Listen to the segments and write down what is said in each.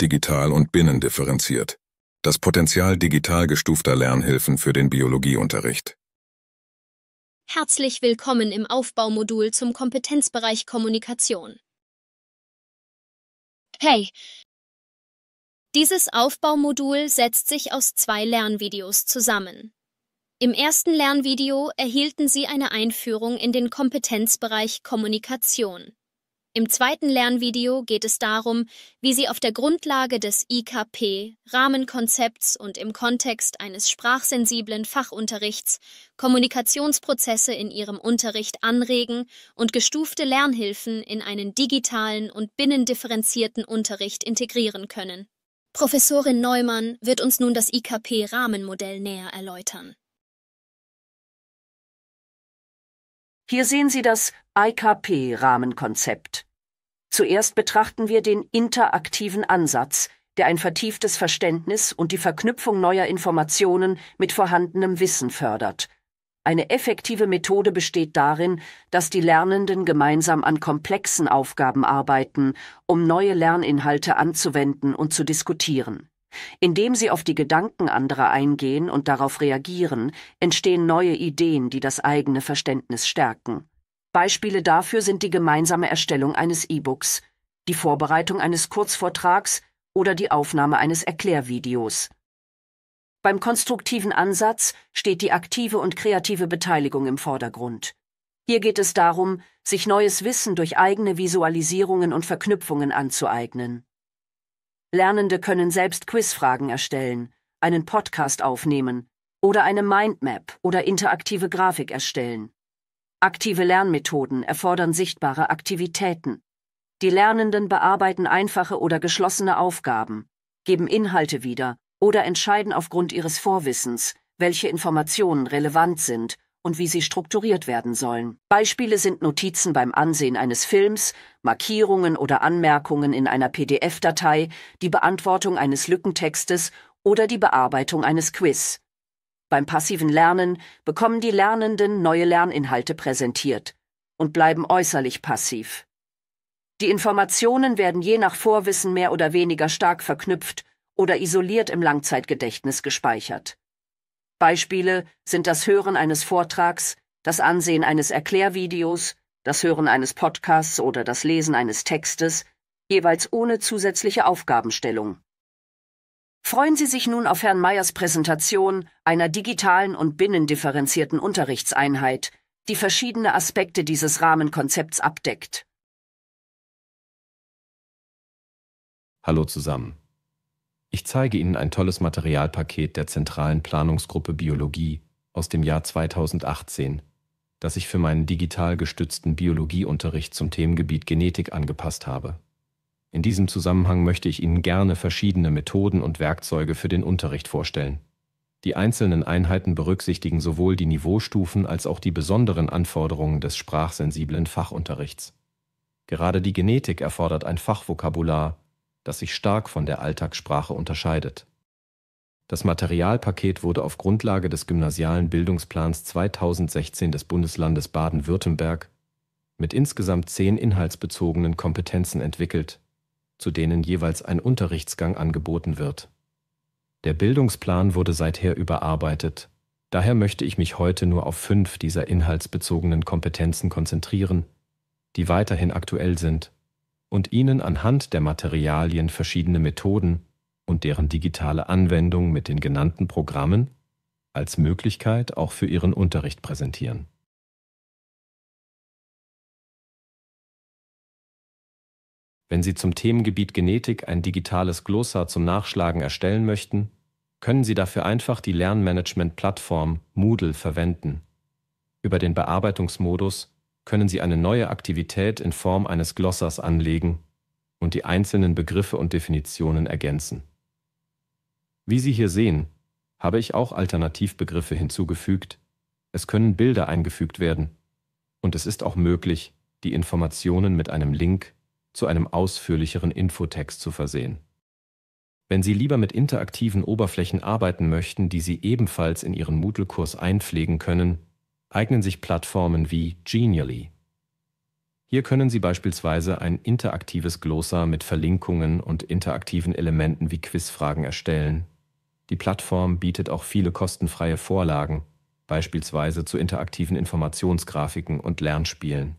digital und binnendifferenziert. Das Potenzial digital gestufter Lernhilfen für den Biologieunterricht. Herzlich willkommen im Aufbaumodul zum Kompetenzbereich Kommunikation. Hey! Dieses Aufbaumodul setzt sich aus zwei Lernvideos zusammen. Im ersten Lernvideo erhielten Sie eine Einführung in den Kompetenzbereich Kommunikation. Im zweiten Lernvideo geht es darum, wie Sie auf der Grundlage des IKP, Rahmenkonzepts und im Kontext eines sprachsensiblen Fachunterrichts Kommunikationsprozesse in Ihrem Unterricht anregen und gestufte Lernhilfen in einen digitalen und binnendifferenzierten Unterricht integrieren können. Professorin Neumann wird uns nun das IKP-Rahmenmodell näher erläutern. Hier sehen Sie das IKP-Rahmenkonzept. Zuerst betrachten wir den interaktiven Ansatz, der ein vertieftes Verständnis und die Verknüpfung neuer Informationen mit vorhandenem Wissen fördert. Eine effektive Methode besteht darin, dass die Lernenden gemeinsam an komplexen Aufgaben arbeiten, um neue Lerninhalte anzuwenden und zu diskutieren. Indem sie auf die Gedanken anderer eingehen und darauf reagieren, entstehen neue Ideen, die das eigene Verständnis stärken. Beispiele dafür sind die gemeinsame Erstellung eines E-Books, die Vorbereitung eines Kurzvortrags oder die Aufnahme eines Erklärvideos. Beim konstruktiven Ansatz steht die aktive und kreative Beteiligung im Vordergrund. Hier geht es darum, sich neues Wissen durch eigene Visualisierungen und Verknüpfungen anzueignen. Lernende können selbst Quizfragen erstellen, einen Podcast aufnehmen oder eine Mindmap oder interaktive Grafik erstellen. Aktive Lernmethoden erfordern sichtbare Aktivitäten. Die Lernenden bearbeiten einfache oder geschlossene Aufgaben, geben Inhalte wieder oder entscheiden aufgrund ihres Vorwissens, welche Informationen relevant sind und wie sie strukturiert werden sollen. Beispiele sind Notizen beim Ansehen eines Films, Markierungen oder Anmerkungen in einer PDF-Datei, die Beantwortung eines Lückentextes oder die Bearbeitung eines Quiz. Beim passiven Lernen bekommen die Lernenden neue Lerninhalte präsentiert und bleiben äußerlich passiv. Die Informationen werden je nach Vorwissen mehr oder weniger stark verknüpft oder isoliert im Langzeitgedächtnis gespeichert. Beispiele sind das Hören eines Vortrags, das Ansehen eines Erklärvideos, das Hören eines Podcasts oder das Lesen eines Textes, jeweils ohne zusätzliche Aufgabenstellung. Freuen Sie sich nun auf Herrn Meyers Präsentation einer digitalen und binnendifferenzierten Unterrichtseinheit, die verschiedene Aspekte dieses Rahmenkonzepts abdeckt. Hallo zusammen. Ich zeige Ihnen ein tolles Materialpaket der zentralen Planungsgruppe Biologie aus dem Jahr 2018, das ich für meinen digital gestützten Biologieunterricht zum Themengebiet Genetik angepasst habe. In diesem Zusammenhang möchte ich Ihnen gerne verschiedene Methoden und Werkzeuge für den Unterricht vorstellen. Die einzelnen Einheiten berücksichtigen sowohl die Niveaustufen als auch die besonderen Anforderungen des sprachsensiblen Fachunterrichts. Gerade die Genetik erfordert ein Fachvokabular, das sich stark von der Alltagssprache unterscheidet. Das Materialpaket wurde auf Grundlage des gymnasialen Bildungsplans 2016 des Bundeslandes Baden-Württemberg mit insgesamt zehn inhaltsbezogenen Kompetenzen entwickelt, zu denen jeweils ein Unterrichtsgang angeboten wird. Der Bildungsplan wurde seither überarbeitet, daher möchte ich mich heute nur auf fünf dieser inhaltsbezogenen Kompetenzen konzentrieren, die weiterhin aktuell sind, und Ihnen anhand der Materialien verschiedene Methoden und deren digitale Anwendung mit den genannten Programmen als Möglichkeit auch für Ihren Unterricht präsentieren. Wenn Sie zum Themengebiet Genetik ein digitales Glossar zum Nachschlagen erstellen möchten, können Sie dafür einfach die Lernmanagement-Plattform Moodle verwenden. Über den Bearbeitungsmodus können Sie eine neue Aktivität in Form eines Glossars anlegen und die einzelnen Begriffe und Definitionen ergänzen. Wie Sie hier sehen, habe ich auch Alternativbegriffe hinzugefügt. Es können Bilder eingefügt werden. Und es ist auch möglich, die Informationen mit einem Link zu einem ausführlicheren Infotext zu versehen. Wenn Sie lieber mit interaktiven Oberflächen arbeiten möchten, die Sie ebenfalls in Ihren Moodle-Kurs einpflegen können, eignen sich Plattformen wie Genially. Hier können Sie beispielsweise ein interaktives Glossar mit Verlinkungen und interaktiven Elementen wie Quizfragen erstellen. Die Plattform bietet auch viele kostenfreie Vorlagen, beispielsweise zu interaktiven Informationsgrafiken und Lernspielen.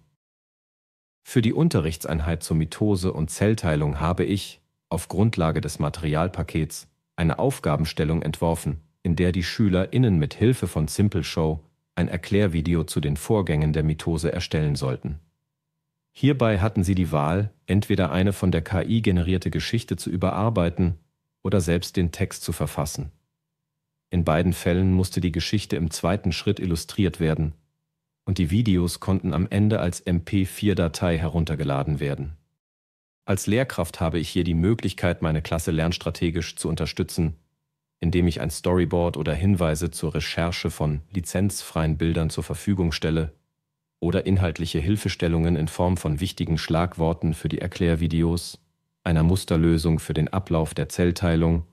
Für die Unterrichtseinheit zur Mitose und Zellteilung habe ich, auf Grundlage des Materialpakets, eine Aufgabenstellung entworfen, in der die SchülerInnen mit Hilfe von Simple Show ein Erklärvideo zu den Vorgängen der Mitose erstellen sollten. Hierbei hatten sie die Wahl, entweder eine von der KI generierte Geschichte zu überarbeiten oder selbst den Text zu verfassen. In beiden Fällen musste die Geschichte im zweiten Schritt illustriert werden, und die Videos konnten am Ende als MP4-Datei heruntergeladen werden. Als Lehrkraft habe ich hier die Möglichkeit, meine Klasse lernstrategisch zu unterstützen, indem ich ein Storyboard oder Hinweise zur Recherche von lizenzfreien Bildern zur Verfügung stelle oder inhaltliche Hilfestellungen in Form von wichtigen Schlagworten für die Erklärvideos, einer Musterlösung für den Ablauf der Zellteilung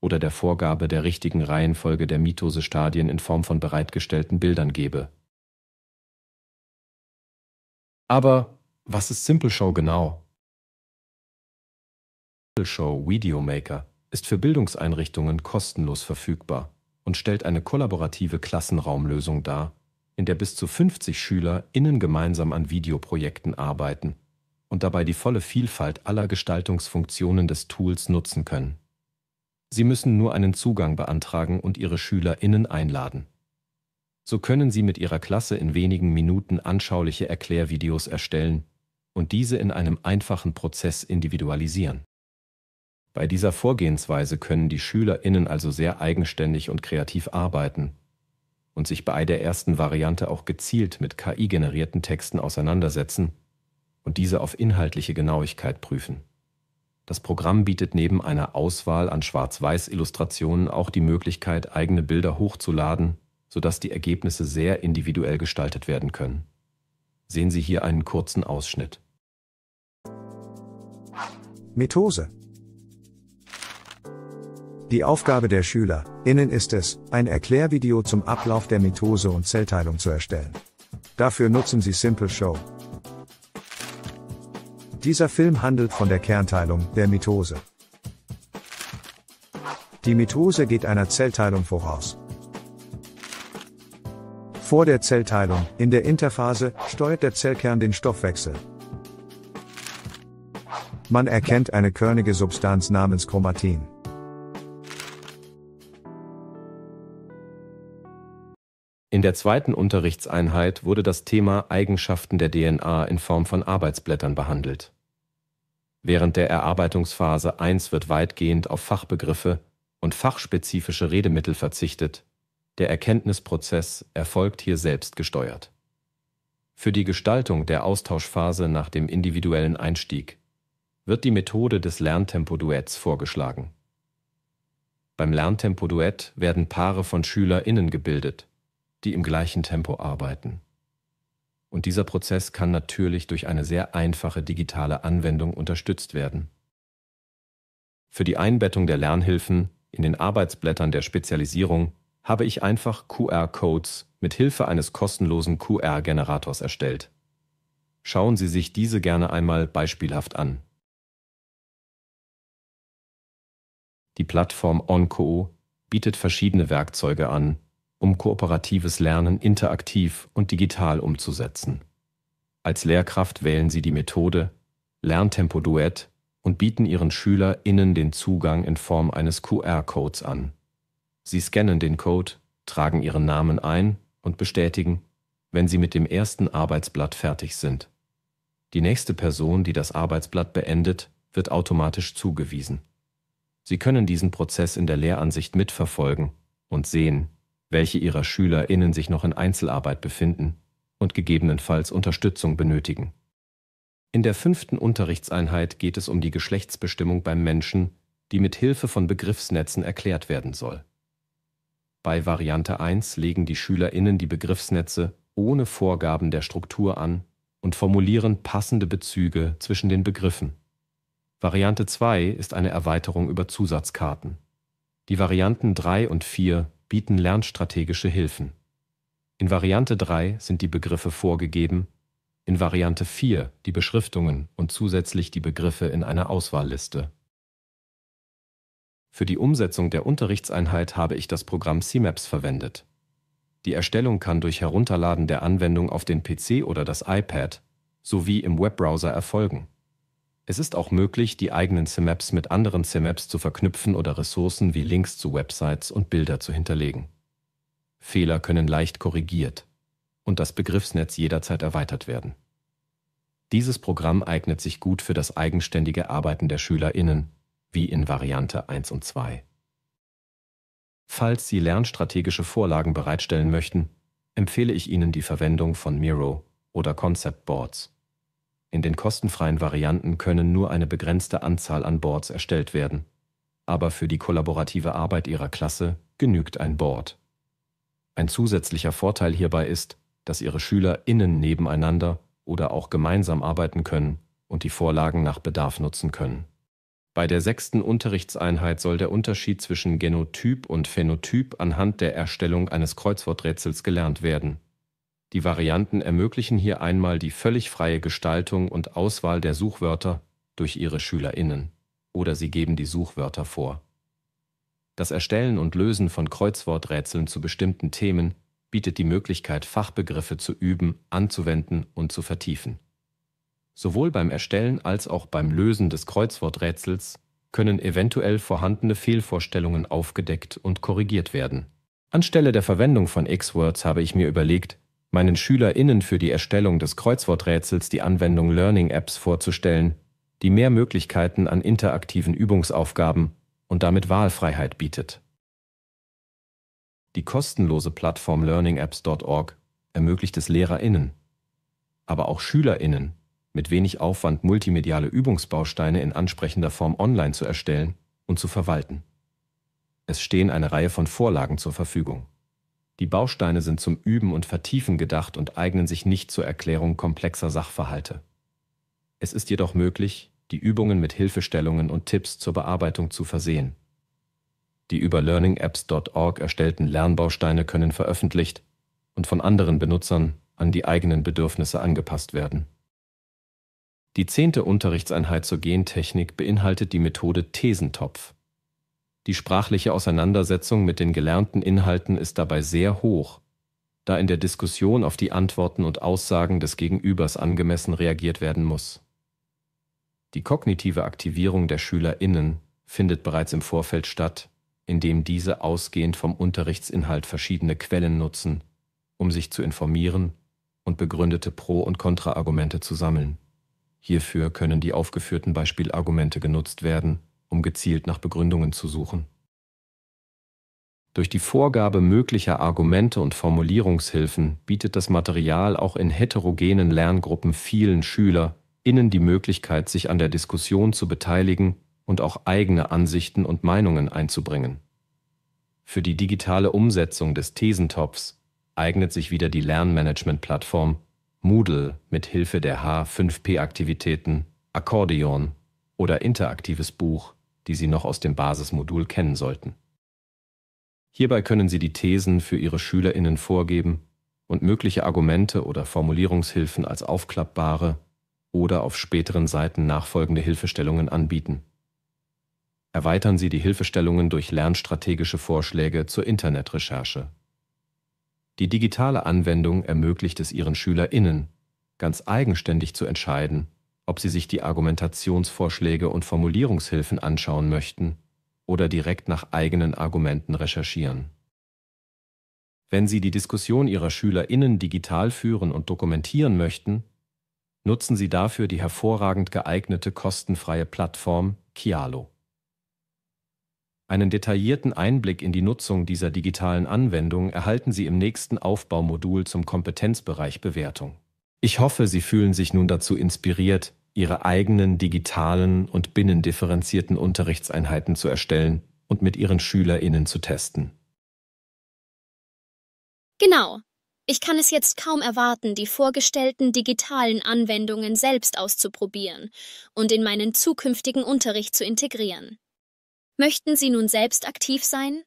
oder der Vorgabe der richtigen Reihenfolge der Mitosestadien in Form von bereitgestellten Bildern gebe. Aber was ist Simple Show genau? Simple Show Videomaker ist für Bildungseinrichtungen kostenlos verfügbar und stellt eine kollaborative Klassenraumlösung dar, in der bis zu 50 Schüler innen gemeinsam an Videoprojekten arbeiten und dabei die volle Vielfalt aller Gestaltungsfunktionen des Tools nutzen können. Sie müssen nur einen Zugang beantragen und ihre SchülerInnen einladen. So können Sie mit Ihrer Klasse in wenigen Minuten anschauliche Erklärvideos erstellen und diese in einem einfachen Prozess individualisieren. Bei dieser Vorgehensweise können die SchülerInnen also sehr eigenständig und kreativ arbeiten und sich bei der ersten Variante auch gezielt mit KI-generierten Texten auseinandersetzen und diese auf inhaltliche Genauigkeit prüfen. Das Programm bietet neben einer Auswahl an Schwarz-Weiß-Illustrationen auch die Möglichkeit, eigene Bilder hochzuladen sodass die Ergebnisse sehr individuell gestaltet werden können. Sehen Sie hier einen kurzen Ausschnitt. Mitose. Die Aufgabe der SchülerInnen ist es, ein Erklärvideo zum Ablauf der Mitose und Zellteilung zu erstellen. Dafür nutzen Sie Simple Show. Dieser Film handelt von der Kernteilung, der Mitose. Die Mitose geht einer Zellteilung voraus. Vor der Zellteilung, in der Interphase, steuert der Zellkern den Stoffwechsel. Man erkennt eine körnige Substanz namens Chromatin. In der zweiten Unterrichtseinheit wurde das Thema Eigenschaften der DNA in Form von Arbeitsblättern behandelt. Während der Erarbeitungsphase 1 wird weitgehend auf Fachbegriffe und fachspezifische Redemittel verzichtet, der Erkenntnisprozess erfolgt hier selbst gesteuert. Für die Gestaltung der Austauschphase nach dem individuellen Einstieg wird die Methode des Lerntempo-Duetts vorgeschlagen. Beim Lerntempo-Duett werden Paare von SchülerInnen gebildet, die im gleichen Tempo arbeiten. Und dieser Prozess kann natürlich durch eine sehr einfache digitale Anwendung unterstützt werden. Für die Einbettung der Lernhilfen in den Arbeitsblättern der Spezialisierung habe ich einfach QR-Codes mit Hilfe eines kostenlosen QR-Generators erstellt. Schauen Sie sich diese gerne einmal beispielhaft an. Die Plattform OnCo bietet verschiedene Werkzeuge an, um kooperatives Lernen interaktiv und digital umzusetzen. Als Lehrkraft wählen Sie die Methode Lerntempo Duett und bieten Ihren SchülerInnen den Zugang in Form eines QR-Codes an. Sie scannen den Code, tragen Ihren Namen ein und bestätigen, wenn Sie mit dem ersten Arbeitsblatt fertig sind. Die nächste Person, die das Arbeitsblatt beendet, wird automatisch zugewiesen. Sie können diesen Prozess in der Lehransicht mitverfolgen und sehen, welche Ihrer SchülerInnen sich noch in Einzelarbeit befinden und gegebenenfalls Unterstützung benötigen. In der fünften Unterrichtseinheit geht es um die Geschlechtsbestimmung beim Menschen, die mit Hilfe von Begriffsnetzen erklärt werden soll. Bei Variante 1 legen die SchülerInnen die Begriffsnetze ohne Vorgaben der Struktur an und formulieren passende Bezüge zwischen den Begriffen. Variante 2 ist eine Erweiterung über Zusatzkarten. Die Varianten 3 und 4 bieten lernstrategische Hilfen. In Variante 3 sind die Begriffe vorgegeben, in Variante 4 die Beschriftungen und zusätzlich die Begriffe in einer Auswahlliste. Für die Umsetzung der Unterrichtseinheit habe ich das Programm Cmaps verwendet. Die Erstellung kann durch Herunterladen der Anwendung auf den PC oder das iPad sowie im Webbrowser erfolgen. Es ist auch möglich, die eigenen Cmaps mit anderen Cmaps zu verknüpfen oder Ressourcen wie Links zu Websites und Bilder zu hinterlegen. Fehler können leicht korrigiert und das Begriffsnetz jederzeit erweitert werden. Dieses Programm eignet sich gut für das eigenständige Arbeiten der SchülerInnen wie in Variante 1 und 2. Falls Sie lernstrategische Vorlagen bereitstellen möchten, empfehle ich Ihnen die Verwendung von Miro oder Concept Boards. In den kostenfreien Varianten können nur eine begrenzte Anzahl an Boards erstellt werden, aber für die kollaborative Arbeit Ihrer Klasse genügt ein Board. Ein zusätzlicher Vorteil hierbei ist, dass Ihre Schüler innen nebeneinander oder auch gemeinsam arbeiten können und die Vorlagen nach Bedarf nutzen können. Bei der sechsten Unterrichtseinheit soll der Unterschied zwischen Genotyp und Phänotyp anhand der Erstellung eines Kreuzworträtsels gelernt werden. Die Varianten ermöglichen hier einmal die völlig freie Gestaltung und Auswahl der Suchwörter durch ihre Schülerinnen oder sie geben die Suchwörter vor. Das Erstellen und Lösen von Kreuzworträtseln zu bestimmten Themen bietet die Möglichkeit, Fachbegriffe zu üben, anzuwenden und zu vertiefen. Sowohl beim Erstellen als auch beim Lösen des Kreuzworträtsels können eventuell vorhandene Fehlvorstellungen aufgedeckt und korrigiert werden. Anstelle der Verwendung von X-Words habe ich mir überlegt, meinen SchülerInnen für die Erstellung des Kreuzworträtsels die Anwendung Learning Apps vorzustellen, die mehr Möglichkeiten an interaktiven Übungsaufgaben und damit Wahlfreiheit bietet. Die kostenlose Plattform learningapps.org ermöglicht es LehrerInnen, aber auch SchülerInnen, mit wenig Aufwand multimediale Übungsbausteine in ansprechender Form online zu erstellen und zu verwalten. Es stehen eine Reihe von Vorlagen zur Verfügung. Die Bausteine sind zum Üben und Vertiefen gedacht und eignen sich nicht zur Erklärung komplexer Sachverhalte. Es ist jedoch möglich, die Übungen mit Hilfestellungen und Tipps zur Bearbeitung zu versehen. Die über learningapps.org erstellten Lernbausteine können veröffentlicht und von anderen Benutzern an die eigenen Bedürfnisse angepasst werden. Die zehnte Unterrichtseinheit zur Gentechnik beinhaltet die Methode Thesentopf. Die sprachliche Auseinandersetzung mit den gelernten Inhalten ist dabei sehr hoch, da in der Diskussion auf die Antworten und Aussagen des Gegenübers angemessen reagiert werden muss. Die kognitive Aktivierung der SchülerInnen findet bereits im Vorfeld statt, indem diese ausgehend vom Unterrichtsinhalt verschiedene Quellen nutzen, um sich zu informieren und begründete Pro- und Kontraargumente zu sammeln. Hierfür können die aufgeführten Beispielargumente genutzt werden, um gezielt nach Begründungen zu suchen. Durch die Vorgabe möglicher Argumente und Formulierungshilfen bietet das Material auch in heterogenen Lerngruppen vielen innen die Möglichkeit, sich an der Diskussion zu beteiligen und auch eigene Ansichten und Meinungen einzubringen. Für die digitale Umsetzung des Thesentopfs eignet sich wieder die Lernmanagement-Plattform Moodle mit Hilfe der H5P-Aktivitäten, Akkordeon oder interaktives Buch, die Sie noch aus dem Basismodul kennen sollten. Hierbei können Sie die Thesen für Ihre SchülerInnen vorgeben und mögliche Argumente oder Formulierungshilfen als aufklappbare oder auf späteren Seiten nachfolgende Hilfestellungen anbieten. Erweitern Sie die Hilfestellungen durch lernstrategische Vorschläge zur Internetrecherche die digitale Anwendung ermöglicht es ihren SchülerInnen, ganz eigenständig zu entscheiden, ob sie sich die Argumentationsvorschläge und Formulierungshilfen anschauen möchten oder direkt nach eigenen Argumenten recherchieren. Wenn Sie die Diskussion Ihrer SchülerInnen digital führen und dokumentieren möchten, nutzen Sie dafür die hervorragend geeignete kostenfreie Plattform Kialo. Einen detaillierten Einblick in die Nutzung dieser digitalen Anwendung erhalten Sie im nächsten Aufbaumodul zum Kompetenzbereich Bewertung. Ich hoffe, Sie fühlen sich nun dazu inspiriert, Ihre eigenen digitalen und binnendifferenzierten Unterrichtseinheiten zu erstellen und mit Ihren SchülerInnen zu testen. Genau. Ich kann es jetzt kaum erwarten, die vorgestellten digitalen Anwendungen selbst auszuprobieren und in meinen zukünftigen Unterricht zu integrieren. Möchten Sie nun selbst aktiv sein?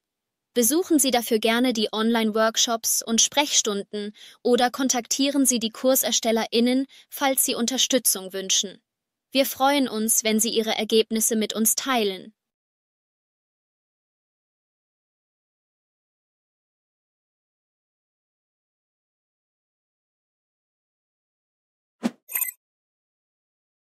Besuchen Sie dafür gerne die Online-Workshops und Sprechstunden oder kontaktieren Sie die KurserstellerInnen, falls Sie Unterstützung wünschen. Wir freuen uns, wenn Sie Ihre Ergebnisse mit uns teilen.